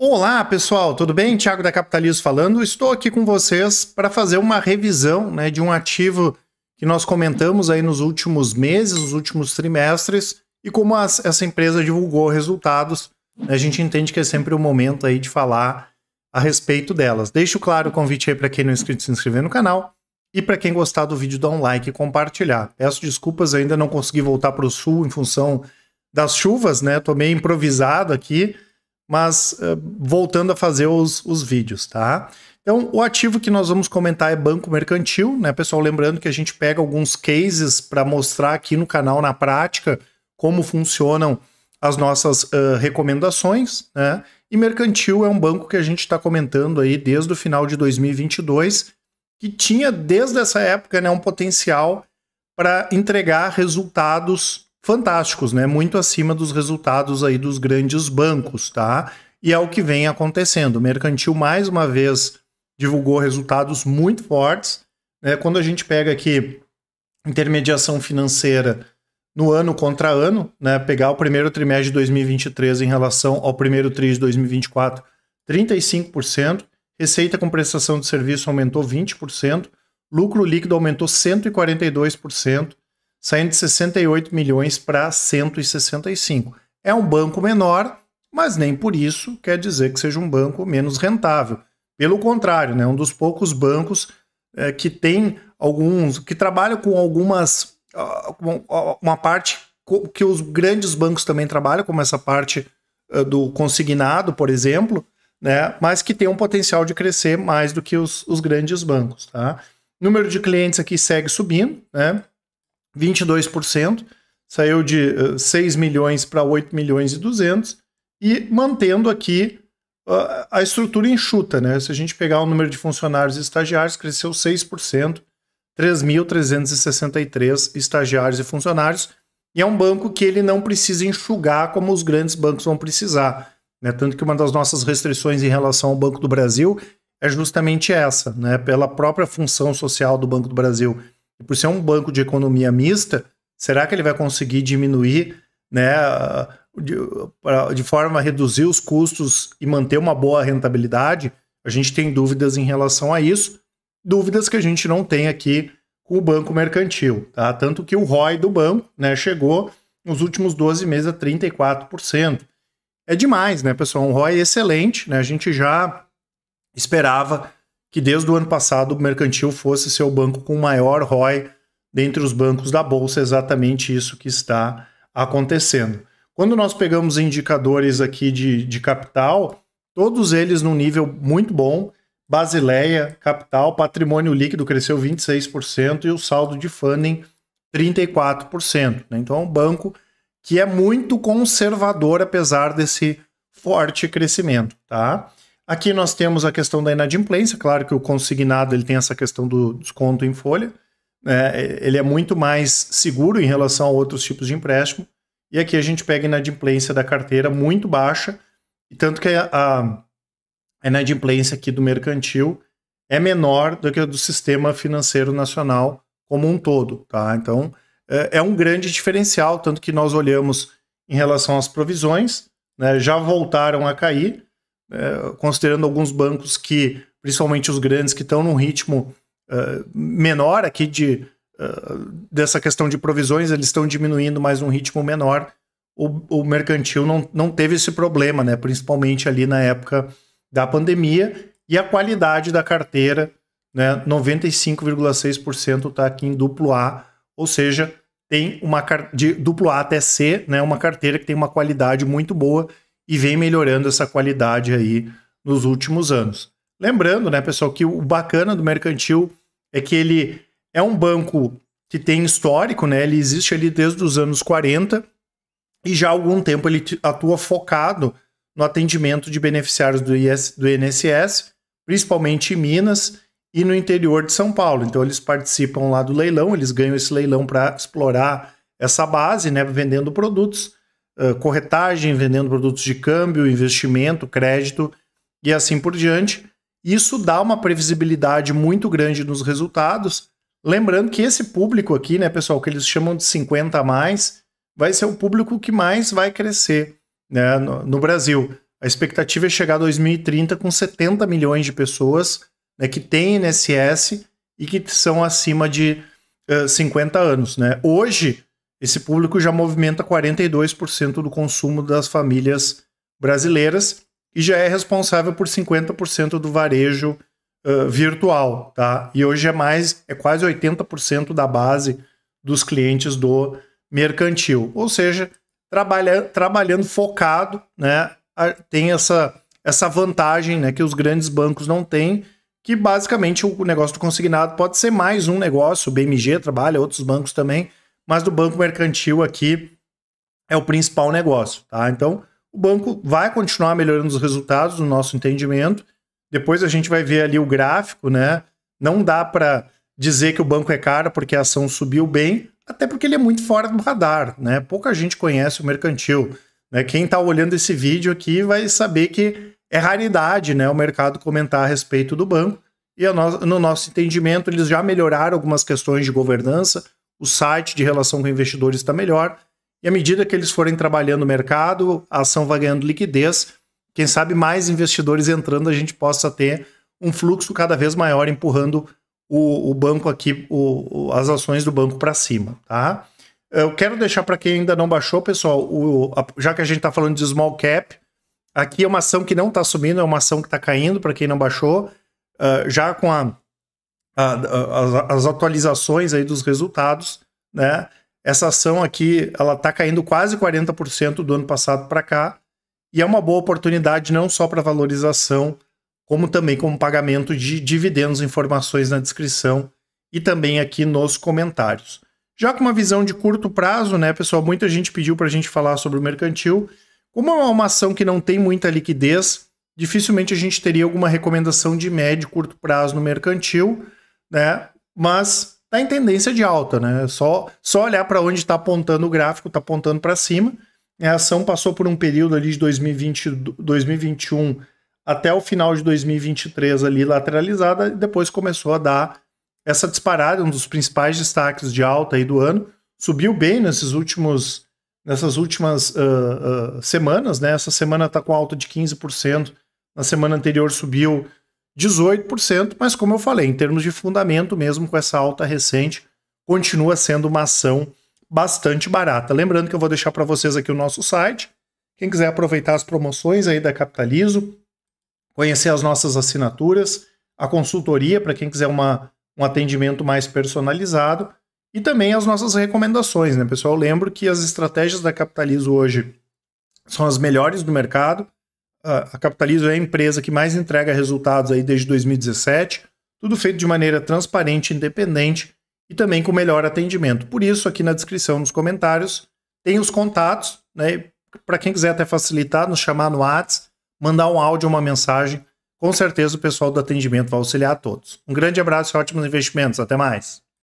Olá, pessoal, tudo bem? Tiago da Capitalismo falando. Estou aqui com vocês para fazer uma revisão né, de um ativo que nós comentamos aí nos últimos meses, nos últimos trimestres, e como as, essa empresa divulgou resultados, né, a gente entende que é sempre o momento aí de falar a respeito delas. Deixo claro o convite aí para quem não é inscrito se inscrever no canal e para quem gostar do vídeo dar um like e compartilhar. Peço desculpas, ainda não consegui voltar para o sul em função das chuvas, né? Tô meio improvisado aqui, mas uh, voltando a fazer os, os vídeos, tá? Então, o ativo que nós vamos comentar é banco mercantil, né, pessoal? Lembrando que a gente pega alguns cases para mostrar aqui no canal, na prática, como funcionam as nossas uh, recomendações, né? E mercantil é um banco que a gente está comentando aí desde o final de 2022, que tinha desde essa época né, um potencial para entregar resultados fantásticos, né? Muito acima dos resultados aí dos grandes bancos, tá? E é o que vem acontecendo. O mercantil, mais uma vez, divulgou resultados muito fortes. Né? Quando a gente pega aqui intermediação financeira no ano contra ano, né? Pegar o primeiro trimestre de 2023 em relação ao primeiro tri de 2024, 35%. Receita com prestação de serviço aumentou 20%, lucro líquido aumentou 142%, saindo de 68 milhões para 165. É um banco menor, mas nem por isso quer dizer que seja um banco menos rentável. Pelo contrário, é né, um dos poucos bancos é, que tem alguns, que trabalha com algumas, ah, uma parte que os grandes bancos também trabalham, como essa parte ah, do consignado, por exemplo, né, mas que tem um potencial de crescer mais do que os, os grandes bancos. Tá? Número de clientes aqui segue subindo, né? 22%, saiu de 6 eh, milhões para 8 milhões e 200, e mantendo aqui ah, a estrutura enxuta. Né? Se a gente pegar o número de funcionários e estagiários, cresceu 6%, 3.363 estagiários e funcionários, e é um banco que ele não precisa enxugar como os grandes bancos vão precisar. Né? Tanto que uma das nossas restrições em relação ao Banco do Brasil é justamente essa, né? pela própria função social do Banco do Brasil e por ser um banco de economia mista, será que ele vai conseguir diminuir, né, de, de forma a reduzir os custos e manter uma boa rentabilidade? A gente tem dúvidas em relação a isso, dúvidas que a gente não tem aqui com o banco mercantil, tá? Tanto que o ROI do banco, né, chegou nos últimos 12 meses a 34%. É demais, né, pessoal? Um ROI excelente, né? A gente já esperava que desde o ano passado o mercantil fosse seu banco com maior ROI dentre os bancos da bolsa, é exatamente isso que está acontecendo. Quando nós pegamos indicadores aqui de, de capital, todos eles num nível muito bom. Basileia, capital, patrimônio líquido cresceu 26% e o saldo de funding 34%. Né? Então é um banco que é muito conservador apesar desse forte crescimento, tá? Aqui nós temos a questão da inadimplência, claro que o consignado ele tem essa questão do desconto em folha, é, ele é muito mais seguro em relação a outros tipos de empréstimo, e aqui a gente pega a inadimplência da carteira muito baixa, e tanto que a, a, a inadimplência aqui do mercantil é menor do que a do sistema financeiro nacional como um todo, tá? Então, é, é um grande diferencial, tanto que nós olhamos em relação às provisões, né, já voltaram a cair, é, considerando alguns bancos que, principalmente os grandes, que estão num ritmo uh, menor aqui de uh, dessa questão de provisões, eles estão diminuindo mais um ritmo menor. O, o, mercantil não, não teve esse problema, né? Principalmente ali na época da pandemia e a qualidade da carteira, né? 95,6% está aqui em duplo A, ou seja, tem uma de duplo A até C, né? Uma carteira que tem uma qualidade muito boa e vem melhorando essa qualidade aí nos últimos anos. Lembrando, né, pessoal, que o bacana do mercantil é que ele é um banco que tem histórico, né? Ele existe ali desde os anos 40 e já há algum tempo ele atua focado no atendimento de beneficiários do, IS, do INSS, principalmente em Minas e no interior de São Paulo. Então eles participam lá do leilão, eles ganham esse leilão para explorar essa base, né, vendendo produtos corretagem, vendendo produtos de câmbio, investimento, crédito e assim por diante. Isso dá uma previsibilidade muito grande nos resultados. Lembrando que esse público aqui, né, pessoal, que eles chamam de 50 a mais, vai ser o público que mais vai crescer né, no, no Brasil. A expectativa é chegar a 2030 com 70 milhões de pessoas né, que têm INSS e que são acima de uh, 50 anos. Né? Hoje, esse público já movimenta 42% do consumo das famílias brasileiras e já é responsável por 50% do varejo uh, virtual, tá? E hoje é mais, é quase 80% da base dos clientes do mercantil. Ou seja, trabalha, trabalhando focado, né? Tem essa, essa vantagem né, que os grandes bancos não têm, que basicamente o negócio do consignado pode ser mais um negócio, o BMG trabalha, outros bancos também, mas do banco mercantil aqui é o principal negócio, tá? Então, o banco vai continuar melhorando os resultados no nosso entendimento. Depois a gente vai ver ali o gráfico, né? Não dá para dizer que o banco é caro porque a ação subiu bem, até porque ele é muito fora do radar, né? Pouca gente conhece o mercantil. Né? Quem está olhando esse vídeo aqui vai saber que é raridade né, o mercado comentar a respeito do banco. E no nosso entendimento, eles já melhoraram algumas questões de governança, o site de relação com investidores está melhor. E à medida que eles forem trabalhando o mercado, a ação vai ganhando liquidez. Quem sabe mais investidores entrando, a gente possa ter um fluxo cada vez maior empurrando o, o banco aqui, o, o, as ações do banco para cima, tá? Eu quero deixar para quem ainda não baixou, pessoal, a, já que a gente está falando de small cap, aqui é uma ação que não está subindo, é uma ação que está caindo para quem não baixou. Uh, já com a a, a, as atualizações aí dos resultados, né? Essa ação aqui, ela está caindo quase 40% do ano passado para cá e é uma boa oportunidade não só para valorização, como também como pagamento de dividendos, informações na descrição e também aqui nos comentários. Já com uma visão de curto prazo, né, pessoal? Muita gente pediu para a gente falar sobre o mercantil. Como é uma ação que não tem muita liquidez, dificilmente a gente teria alguma recomendação de médio e curto prazo no mercantil né? Mas tá em tendência de alta, né? Só, só olhar para onde está apontando o gráfico, está apontando para cima. A ação passou por um período ali de 2020, 2021 até o final de 2023 ali lateralizada e depois começou a dar essa disparada, um dos principais destaques de alta aí do ano. Subiu bem nesses últimos, nessas últimas uh, uh, semanas, né? Essa semana está com alta de 15%, na semana anterior subiu 18%, mas como eu falei, em termos de fundamento, mesmo com essa alta recente, continua sendo uma ação bastante barata. Lembrando que eu vou deixar para vocês aqui o nosso site. Quem quiser aproveitar as promoções aí da Capitalizo, conhecer as nossas assinaturas, a consultoria para quem quiser uma, um atendimento mais personalizado e também as nossas recomendações, né, pessoal? Eu lembro que as estratégias da Capitalizo hoje são as melhores do mercado a, Capitalismo Capitalizo é a empresa que mais entrega resultados aí desde 2017, tudo feito de maneira transparente, independente e também com melhor atendimento. Por isso, aqui na descrição, nos comentários, tem os contatos, né? Para quem quiser até facilitar, nos chamar no WhatsApp, mandar um áudio, uma mensagem. Com certeza o pessoal do atendimento vai auxiliar a todos. Um grande abraço e ótimos investimentos. Até mais.